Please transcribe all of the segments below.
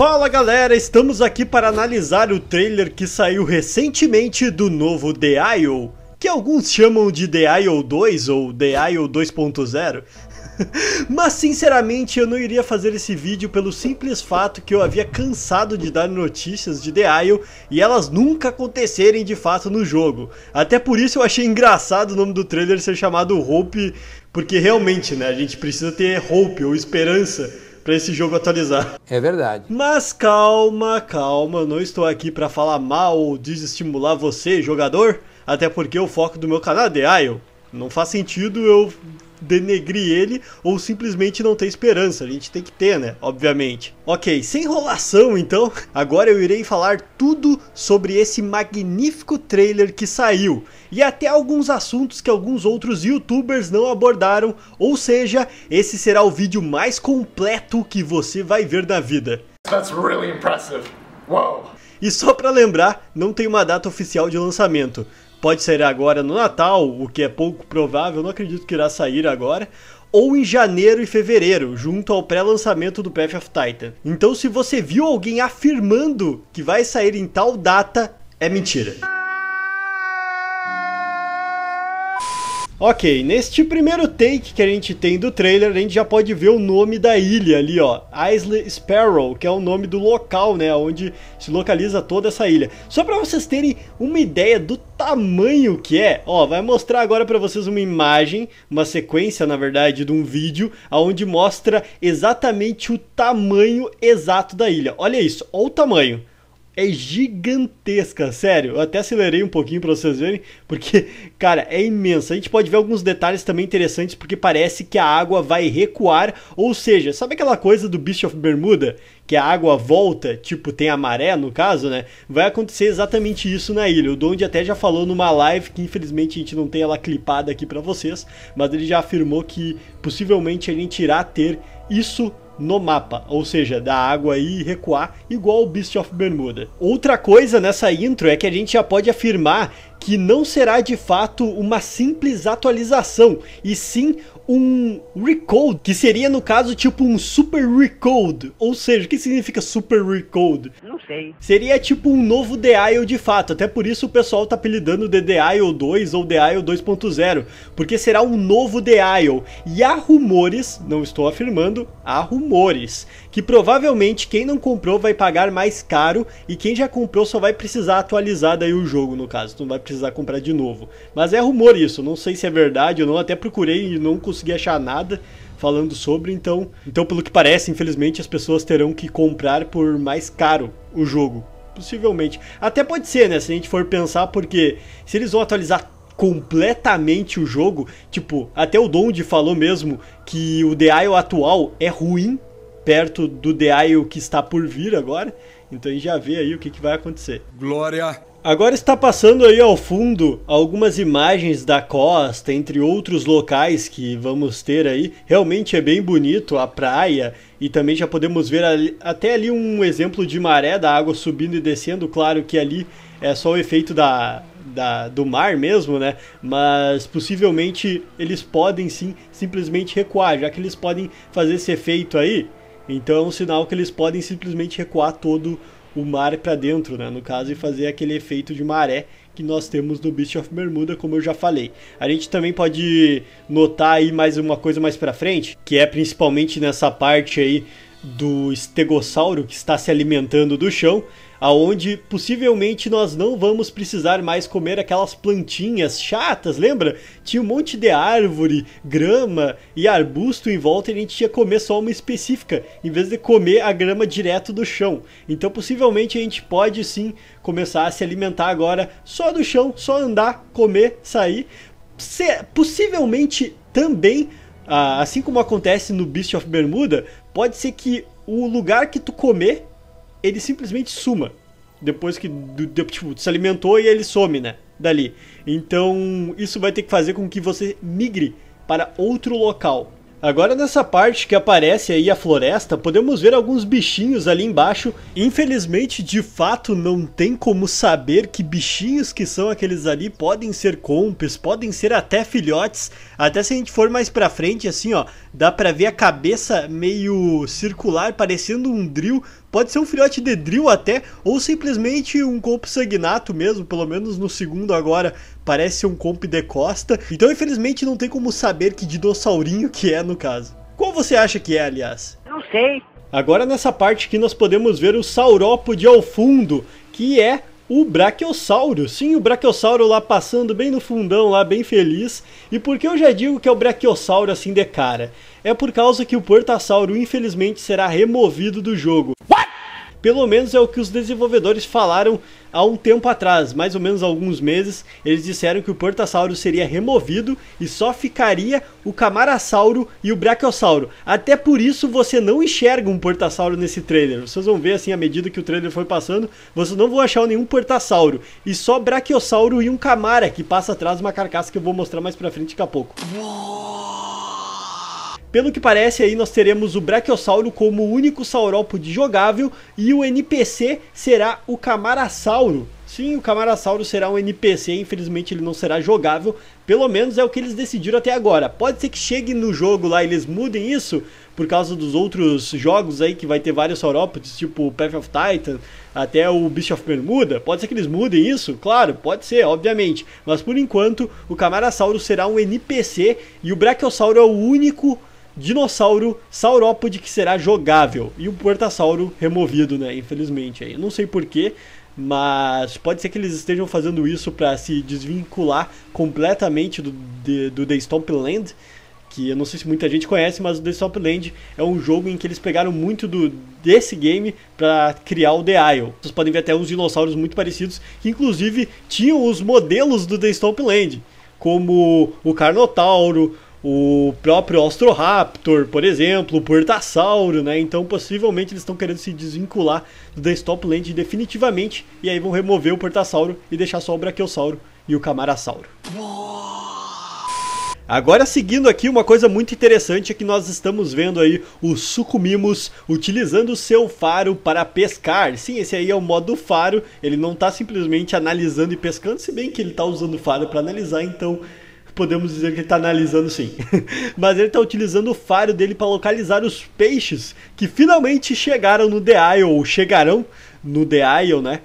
Fala galera, estamos aqui para analisar o trailer que saiu recentemente do novo The IO, que alguns chamam de The IO 2 ou The IO 2.0. Mas sinceramente eu não iria fazer esse vídeo pelo simples fato que eu havia cansado de dar notícias de The Isle e elas nunca acontecerem de fato no jogo. Até por isso eu achei engraçado o nome do trailer ser chamado Hope, porque realmente né, a gente precisa ter Hope ou esperança para esse jogo atualizar. É verdade. Mas calma, calma, eu não estou aqui para falar mal ou desestimular você, jogador, até porque o foco do meu canal é de Isle. Não faz sentido eu denegrir ele ou simplesmente não ter esperança. A gente tem que ter, né? Obviamente. Ok, sem enrolação então, agora eu irei falar tudo sobre esse magnífico trailer que saiu e até alguns assuntos que alguns outros youtubers não abordaram, ou seja, esse será o vídeo mais completo que você vai ver na vida. That's really impressive. Wow. E só para lembrar, não tem uma data oficial de lançamento, Pode sair agora no Natal, o que é pouco provável, não acredito que irá sair agora ou em janeiro e fevereiro, junto ao pré-lançamento do Path of Titan. Então, se você viu alguém afirmando que vai sair em tal data, é mentira. Ok, neste primeiro take que a gente tem do trailer, a gente já pode ver o nome da ilha ali, ó. Isle Sparrow, que é o nome do local, né, onde se localiza toda essa ilha. Só para vocês terem uma ideia do tamanho que é, ó, vai mostrar agora para vocês uma imagem, uma sequência, na verdade, de um vídeo, aonde mostra exatamente o tamanho exato da ilha. Olha isso, olha o tamanho é gigantesca, sério. Eu até acelerei um pouquinho para vocês verem, porque, cara, é imensa. A gente pode ver alguns detalhes também interessantes, porque parece que a água vai recuar, ou seja, sabe aquela coisa do Beast of Bermuda, que a água volta, tipo tem a maré no caso, né? Vai acontecer exatamente isso na ilha. O Donde até já falou numa live que infelizmente a gente não tem ela clipada aqui para vocês, mas ele já afirmou que possivelmente a gente irá ter isso no mapa, ou seja, da água e recuar, igual o Beast of Bermuda. Outra coisa nessa intro é que a gente já pode afirmar que não será de fato uma simples atualização, e sim um recode, que seria no caso tipo um super recode. Ou seja, o que significa super recode? Não sei. Seria tipo um novo The Isle de fato, até por isso o pessoal tá apelidando de The Isle 2 ou The Isle 2.0, porque será um novo The Isle. E há rumores, não estou afirmando, há rumores que provavelmente quem não comprou vai pagar mais caro e quem já comprou só vai precisar atualizar daí o jogo, no caso, não vai precisar comprar de novo. Mas é rumor isso, não sei se é verdade ou não, até procurei e não consegui achar nada falando sobre, então, então pelo que parece, infelizmente as pessoas terão que comprar por mais caro o jogo, possivelmente. Até pode ser, né, se a gente for pensar, porque se eles vão atualizar completamente o jogo. Tipo, até o Donde falou mesmo que o The Isle atual é ruim perto do DI o que está por vir agora. Então a gente já vê aí o que, que vai acontecer. Glória! Agora está passando aí ao fundo algumas imagens da costa, entre outros locais que vamos ter aí. Realmente é bem bonito a praia e também já podemos ver ali, até ali um exemplo de maré da água subindo e descendo. Claro que ali é só o efeito da, da, do mar mesmo, né? Mas possivelmente eles podem sim simplesmente recuar, já que eles podem fazer esse efeito aí então é um sinal que eles podem simplesmente recuar todo o mar para dentro, né? No caso, e fazer aquele efeito de maré que nós temos no Beast of Bermuda, como eu já falei. A gente também pode notar aí mais uma coisa mais para frente, que é principalmente nessa parte aí do estegossauro que está se alimentando do chão, aonde possivelmente nós não vamos precisar mais comer aquelas plantinhas chatas, lembra? Tinha um monte de árvore, grama e arbusto em volta e a gente ia comer só uma específica, em vez de comer a grama direto do chão. Então possivelmente a gente pode sim começar a se alimentar agora só do chão, só andar, comer, sair. Se, possivelmente também ah, assim como acontece no Beast of Bermuda, pode ser que o lugar que tu comer, ele simplesmente suma. Depois que do, de, tipo, tu se alimentou e ele some, né? Dali. Então, isso vai ter que fazer com que você migre para outro local. Agora nessa parte que aparece aí a floresta, podemos ver alguns bichinhos ali embaixo. Infelizmente, de fato, não tem como saber que bichinhos que são aqueles ali podem ser comps, podem ser até filhotes. Até se a gente for mais pra frente, assim, ó, dá pra ver a cabeça meio circular, parecendo um drill, Pode ser um filhote de drill até, ou simplesmente um comp sanguinato mesmo, pelo menos no segundo agora parece um comp de costa. Então infelizmente não tem como saber que dinossaurinho que é no caso. Qual você acha que é, aliás? Não sei. Agora nessa parte que nós podemos ver o saurópode ao fundo, que é o Brachiosauro. Sim, o Brachiosauro lá passando bem no fundão, lá bem feliz. E por que eu já digo que é o Brachiosauro assim de cara? É por causa que o Portasauro infelizmente será removido do jogo. What? Pelo menos é o que os desenvolvedores falaram há um tempo atrás, mais ou menos alguns meses, eles disseram que o Portasauro seria removido e só ficaria o Camarasauro e o Brachiosauro. Até por isso você não enxerga um Portasauro nesse trailer. Vocês vão ver assim à medida que o trailer foi passando, vocês não vão achar nenhum Portasauro e só Brachiosauro e um Camara que passa atrás de uma carcaça que eu vou mostrar mais pra frente daqui a pouco. Uou! Pelo que parece aí nós teremos o Brachiosauro como o único saurópode jogável e o NPC será o Camarasauro. Sim, o Camarasauro será um NPC, infelizmente ele não será jogável, pelo menos é o que eles decidiram até agora. Pode ser que chegue no jogo lá e eles mudem isso, por causa dos outros jogos aí que vai ter vários saurópodes, tipo o Path of Titan, até o Beast of Bermuda. Pode ser que eles mudem isso? Claro, pode ser, obviamente. Mas por enquanto, o Camarasauro será um NPC e o Brachiosauro é o único dinossauro saurópode que será jogável e o portasauro removido, né? Infelizmente aí. Não sei porquê, mas pode ser que eles estejam fazendo isso para se desvincular completamente do, de, do The Stomp Land, que eu não sei se muita gente conhece, mas o The Stomp Land é um jogo em que eles pegaram muito do desse game para criar o The Isle. Vocês podem ver até uns dinossauros muito parecidos, que inclusive tinham os modelos do The Stomp Land, como o Carnotauro, o próprio Austroraptor, por exemplo, o Portasauro, né? Então possivelmente eles estão querendo se desvincular do Desktop Land definitivamente e aí vão remover o Portasauro e deixar só o Brachiosauro e o Camarasauro. Agora seguindo aqui, uma coisa muito interessante é que nós estamos vendo aí o sucumimus utilizando o seu faro para pescar. Sim, esse aí é o modo faro, ele não está simplesmente analisando e pescando, se bem que ele está usando o faro para analisar, então podemos dizer que ele está analisando sim. Mas ele está utilizando o faro dele para localizar os peixes que finalmente chegaram no The Isle, ou chegarão no The Isle, né?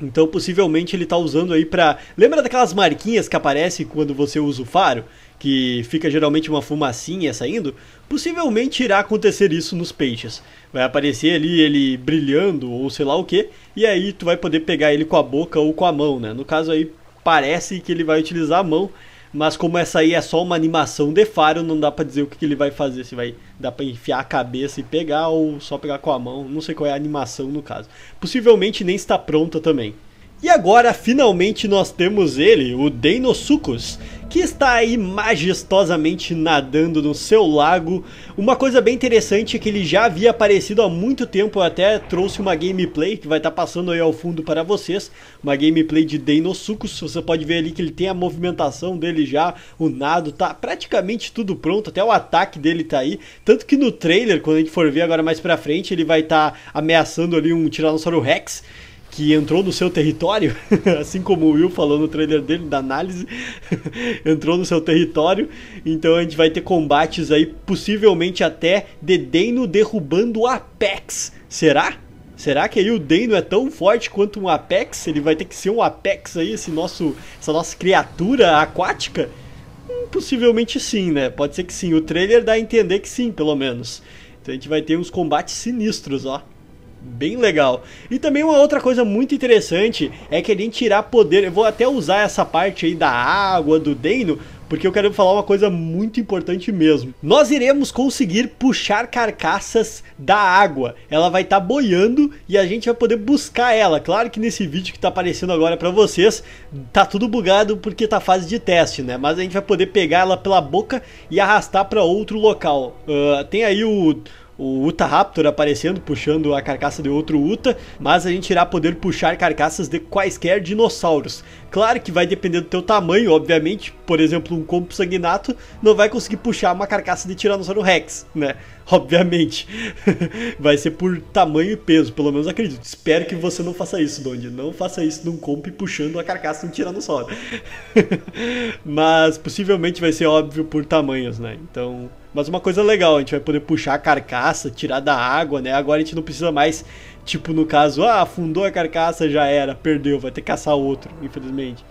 Então possivelmente ele está usando aí para Lembra daquelas marquinhas que aparecem quando você usa o faro? Que fica geralmente uma fumacinha saindo? Possivelmente irá acontecer isso nos peixes. Vai aparecer ali ele brilhando ou sei lá o que, e aí tu vai poder pegar ele com a boca ou com a mão, né? No caso aí parece que ele vai utilizar a mão mas como essa aí é só uma animação de faro, não dá para dizer o que, que, ele vai fazer. Se vai dar para enfiar a cabeça e pegar ou só pegar com a mão. Não sei qual é a animação no caso. Possivelmente nem está pronta também. E agora finalmente nós temos ele, o Deinosuchus, que está aí majestosamente nadando no seu lago. Uma coisa bem interessante é que ele já havia aparecido há muito tempo, eu até trouxe uma gameplay que vai estar tá passando aí ao fundo para vocês, uma gameplay de Deinosuchus, você pode ver ali que ele tem a movimentação dele já, o nado tá praticamente tudo pronto, até o ataque dele tá aí, tanto que no trailer, quando a gente for ver agora mais pra frente, ele vai estar tá ameaçando ali um Tiranossauro Rex, que entrou no seu território, assim como o Will falou no trailer dele, da análise, entrou no seu território. Então a gente vai ter combates aí, possivelmente até de Deino derrubando Apex. Será? Será que aí o Deino é tão forte quanto um Apex? Ele vai ter que ser um Apex aí, esse nosso, essa nossa criatura aquática? Hum, possivelmente sim, né? Pode ser que sim. O trailer dá a entender que sim, pelo menos. Então a gente vai ter uns combates sinistros, ó bem legal. E também uma outra coisa muito interessante é que a gente tirar poder. Eu vou até usar essa parte aí da água, do Deino, porque eu quero falar uma coisa muito importante mesmo. Nós iremos conseguir puxar carcaças da água. Ela vai estar tá boiando e a gente vai poder buscar ela. Claro que nesse vídeo que está aparecendo agora para vocês, tá tudo bugado porque tá fase de teste, né? Mas a gente vai poder pegar ela pela boca e arrastar para outro local. Uh, tem aí o o Uta Raptor aparecendo, puxando a carcaça de outro Uta, mas a gente irá poder puxar carcaças de quaisquer dinossauros. Claro que vai depender do teu tamanho, obviamente, por exemplo, um compo sanguinato não vai conseguir puxar uma carcaça de Tiranossauro Rex, né? Obviamente. vai ser por tamanho e peso, pelo menos acredito. Espero que você não faça isso, Donde. Não faça isso num comp puxando a carcaça de um Tiranossauro. mas possivelmente vai ser óbvio por tamanhos, né? Então mas uma coisa legal, a gente vai poder puxar a carcaça, tirar da água, né? Agora a gente não precisa mais Tipo, no caso, ah, afundou a carcaça, já era, perdeu, vai ter que caçar outro, infelizmente.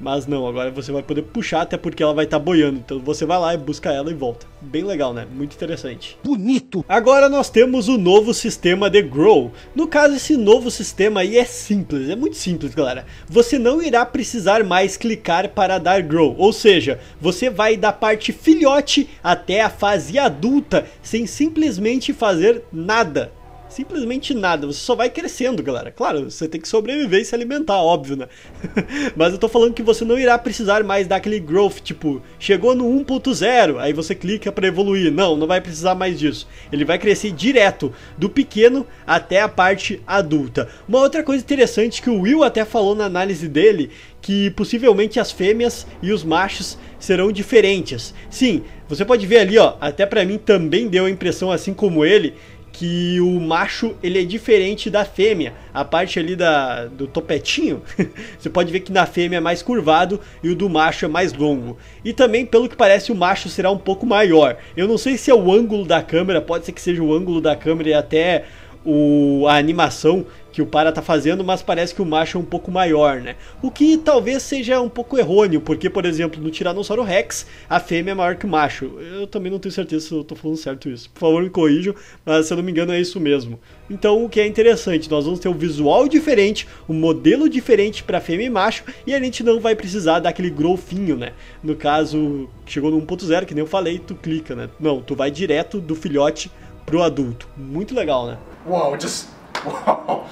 Mas não, agora você vai poder puxar até porque ela vai estar tá boiando. Então você vai lá e busca ela e volta. Bem legal, né? Muito interessante. Bonito! Agora nós temos o novo sistema de Grow. No caso, esse novo sistema aí é simples, é muito simples, galera. Você não irá precisar mais clicar para dar Grow. Ou seja, você vai da parte filhote até a fase adulta sem simplesmente fazer nada simplesmente nada. Você só vai crescendo, galera. Claro, você tem que sobreviver e se alimentar, óbvio, né? Mas eu tô falando que você não irá precisar mais daquele growth, tipo, chegou no 1.0, aí você clica para evoluir. Não, não vai precisar mais disso. Ele vai crescer direto, do pequeno até a parte adulta. Uma outra coisa interessante que o Will até falou na análise dele, que possivelmente as fêmeas e os machos serão diferentes. Sim, você pode ver ali, ó, até para mim também deu a impressão assim como ele, que o macho ele é diferente da fêmea. A parte ali da, do topetinho, você pode ver que na fêmea é mais curvado e o do macho é mais longo. E também, pelo que parece, o macho será um pouco maior. Eu não sei se é o ângulo da câmera, pode ser que seja o ângulo da câmera e até o, a animação que o Para tá fazendo, mas parece que o macho é um pouco maior, né? O que talvez seja um pouco errôneo, porque, por exemplo, no Tiranossauro Rex, a fêmea é maior que o macho. Eu também não tenho certeza se eu tô falando certo isso. Por favor, me corrijam, mas se eu não me engano é isso mesmo. Então, o que é interessante, nós vamos ter um visual diferente, um modelo diferente para fêmea e macho, e a gente não vai precisar daquele golfinho, né? No caso, chegou no 1.0, que nem eu falei, tu clica, né? Não, tu vai direto do filhote pro adulto. Muito legal, né? Uau, wow, just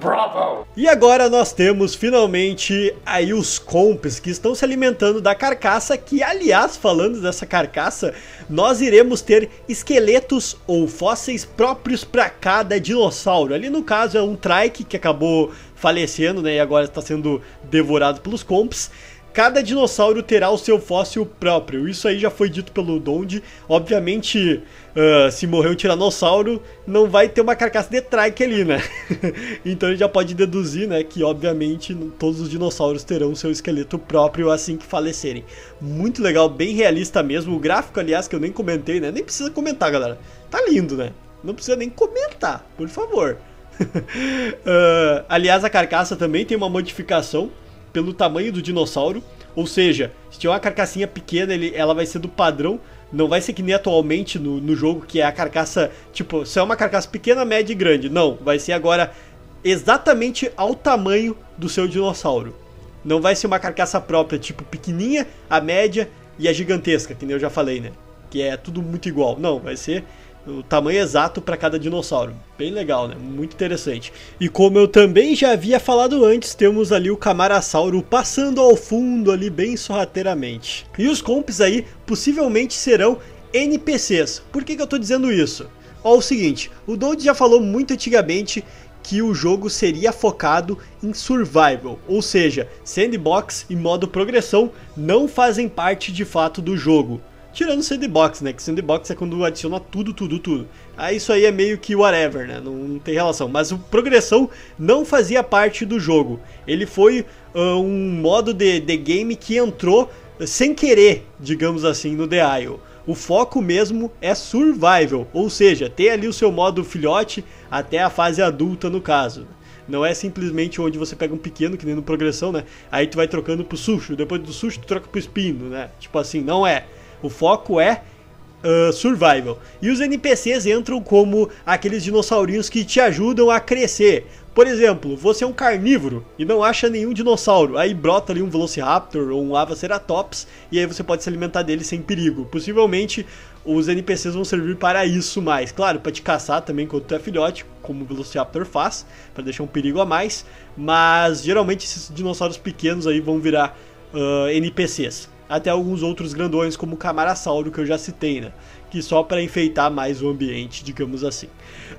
Bravo! E agora nós temos finalmente aí os comps que estão se alimentando da carcaça, que aliás, falando dessa carcaça, nós iremos ter esqueletos ou fósseis próprios para cada dinossauro. Ali no caso é um trike que acabou falecendo, né, e agora está sendo devorado pelos comps. Cada dinossauro terá o seu fóssil próprio. Isso aí já foi dito pelo Donde. Obviamente, uh, se morrer um tiranossauro, não vai ter uma carcaça de trike ali, né? então ele já pode deduzir, né, que obviamente todos os dinossauros terão seu esqueleto próprio assim que falecerem. Muito legal, bem realista mesmo. O gráfico, aliás, que eu nem comentei, né? Nem precisa comentar, galera. Tá lindo, né? Não precisa nem comentar, por favor. uh, aliás, a carcaça também tem uma modificação pelo tamanho do dinossauro. Ou seja, se tiver uma carcassinha pequena, ele, ela vai ser do padrão. Não vai ser que nem atualmente no, no jogo, que é a carcaça, tipo, se é uma carcaça pequena, média e grande. Não, vai ser agora exatamente ao tamanho do seu dinossauro. Não vai ser uma carcaça própria, tipo, pequenininha, a média e a gigantesca, que nem eu já falei, né? Que é tudo muito igual. Não, vai ser o tamanho exato para cada dinossauro. Bem legal, né? Muito interessante. E como eu também já havia falado antes, temos ali o Camarasauro passando ao fundo ali bem sorrateiramente. E os comps aí possivelmente serão NPCs. Por que, que eu estou dizendo isso? Ó, o seguinte, o Dode já falou muito antigamente que o jogo seria focado em survival, ou seja, sandbox e modo progressão não fazem parte de fato do jogo. Tirando o sandbox, né? Que sandbox é quando adiciona tudo, tudo, tudo. Aí isso aí é meio que whatever, né? Não, tem relação. Mas o progressão não fazia parte do jogo. Ele foi uh, um modo de, de game que entrou sem querer, digamos assim, no The Isle. O foco mesmo é survival, ou seja, ter ali o seu modo filhote até a fase adulta no caso. Não é simplesmente onde você pega um pequeno, que nem no progressão, né? Aí tu vai trocando pro sushi, depois do sushi tu troca pro espino, né? Tipo assim, não é. O foco é Uh, survival. E os NPCs entram como aqueles dinossaurinhos que te ajudam a crescer. Por exemplo, você é um carnívoro e não acha nenhum dinossauro, aí brota ali um Velociraptor ou um Avaceratops e aí você pode se alimentar dele sem perigo. Possivelmente os NPCs vão servir para isso mais. Claro, para te caçar também quando tu é filhote, como o Velociraptor faz, para deixar um perigo a mais, mas geralmente esses dinossauros pequenos aí vão virar uh, ah, NPCs até alguns outros grandões como o Camarasauro que eu já citei, né? Que só para enfeitar mais o ambiente, digamos assim.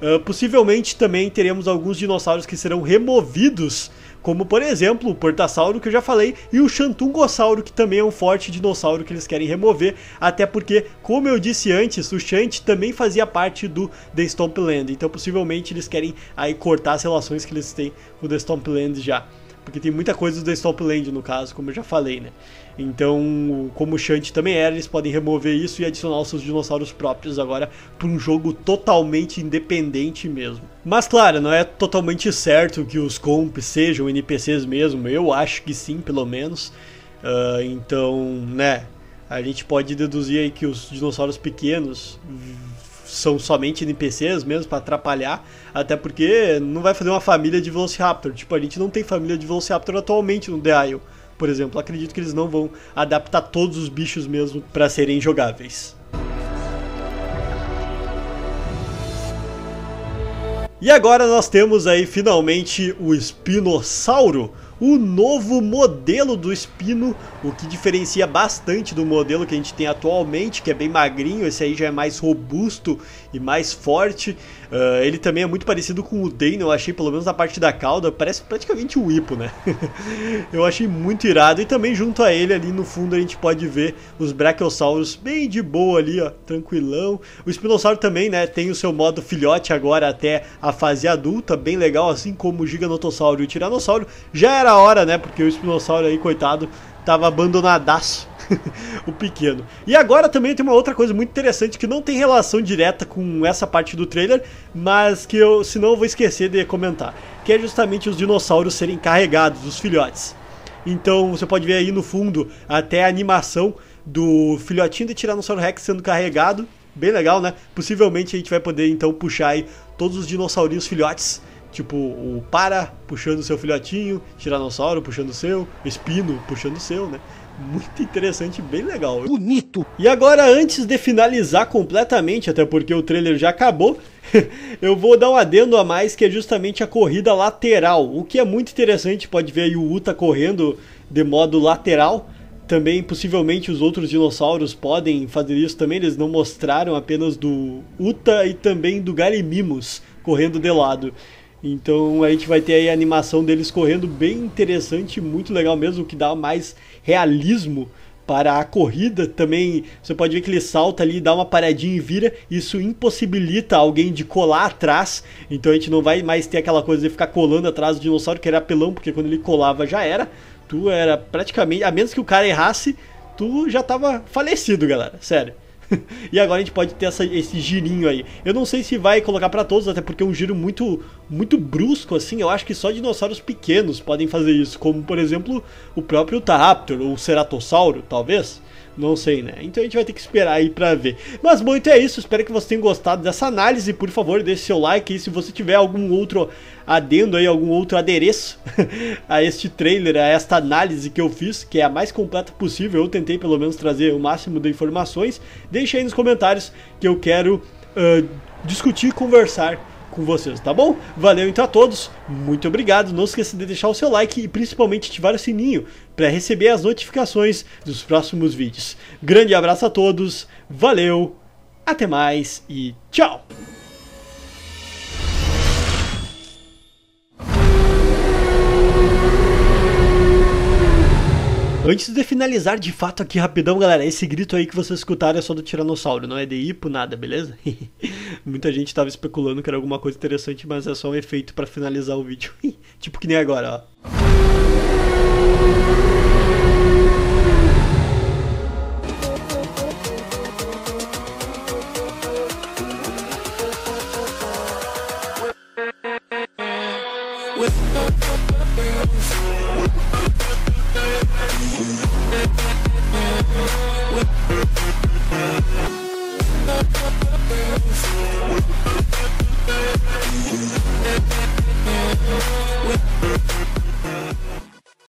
Uh, possivelmente também teremos alguns dinossauros que serão removidos, como por exemplo o Portasauro que eu já falei e o Xantungossauro que também é um forte dinossauro que eles querem remover, até porque, como eu disse antes, o chant também fazia parte do The Stompland, então possivelmente eles querem aí cortar as relações que eles têm com o The Stompland já. Porque tem muita coisa do The Stompland no caso, como eu já falei, né? Então, como o Shanty também era, eles podem remover isso e adicionar os seus dinossauros próprios agora para um jogo totalmente independente mesmo. Mas claro, não é totalmente certo que os comps sejam NPCs mesmo, eu acho que sim, pelo menos. Uh, então, né, a gente pode deduzir aí que os dinossauros pequenos são somente NPCs mesmo para atrapalhar, até porque não vai fazer uma família de Velociraptor. Tipo, a gente não tem família de Velociraptor atualmente no The Isle por exemplo. Acredito que eles não vão adaptar todos os bichos mesmo para serem jogáveis. E agora nós temos aí finalmente o espinossauro, o novo modelo do espino, o que diferencia bastante do modelo que a gente tem atualmente, que é bem magrinho, esse aí já é mais robusto e mais forte. Uh, ele também é muito parecido com o Dane, eu achei, pelo menos na parte da cauda, parece praticamente um hipo, né? eu achei muito irado. E também junto a ele, ali no fundo, a gente pode ver os Brachiosauros bem de boa ali, ó, tranquilão. O Espinossauro também, né, tem o seu modo filhote agora até a fase adulta, bem legal, assim como o Giganotossauro e o Tiranossauro. Já era hora, né, porque o Espinossauro aí, coitado, tava abandonadaço o pequeno. E agora também tem uma outra coisa muito interessante que não tem relação direta com essa parte do trailer, mas que eu, senão eu vou esquecer de comentar, que é justamente os dinossauros serem carregados, os filhotes. Então você pode ver aí no fundo até a animação do filhotinho de Tiranossauro Rex sendo carregado, bem legal, né? Possivelmente a gente vai poder então puxar aí todos os dinossaurinhos filhotes Tipo, o Para puxando seu filhotinho, Tiranossauro puxando o seu, Espino puxando o seu, né? muito interessante, bem legal. Bonito! E agora, antes de finalizar completamente, até porque o trailer já acabou, eu vou dar um adendo a mais que é justamente a corrida lateral, o que é muito interessante, pode ver aí o Uta correndo de modo lateral. Também, possivelmente, os outros dinossauros podem fazer isso também. Eles não mostraram apenas do Uta e também do Garimimus correndo de lado. Então, a gente vai ter aí a animação deles correndo bem interessante, muito legal mesmo, que dá mais realismo para a corrida também. Você pode ver que ele salta ali, dá uma paradinha e vira. Isso impossibilita alguém de colar atrás. Então a gente não vai mais ter aquela coisa de ficar colando atrás do dinossauro, que era apelão, porque quando ele colava já era. Tu era praticamente. A menos que o cara errasse, tu já tava falecido, galera. Sério. e agora a gente pode ter essa, esse girinho aí. Eu não sei se vai colocar para todos, até porque é um giro muito, muito brusco, assim. Eu acho que só dinossauros pequenos podem fazer isso, como por exemplo o próprio Taraptor ou o Ceratossauro, talvez. Não sei, né? Então a gente vai ter que esperar aí para ver. Mas muito então é isso, espero que vocês tenham gostado dessa análise. Por favor, deixe seu like e se você tiver algum outro adendo aí, algum outro adereço a este trailer, a esta análise que eu fiz, que é a mais completa possível, eu tentei pelo menos trazer o máximo de informações, deixe aí nos comentários que eu quero uh, discutir e conversar com vocês, tá bom? Valeu então a todos, muito obrigado. Não esqueça de deixar o seu like e principalmente ativar o sininho para receber as notificações dos próximos vídeos. Grande abraço a todos, valeu, até mais e tchau! Antes de finalizar de fato aqui rapidão, galera, esse grito aí que vocês escutaram é só do Tiranossauro, não é de hipo, nada, beleza? Muita gente estava especulando que era alguma coisa interessante, mas é só um efeito para finalizar o vídeo. tipo que nem agora, ó.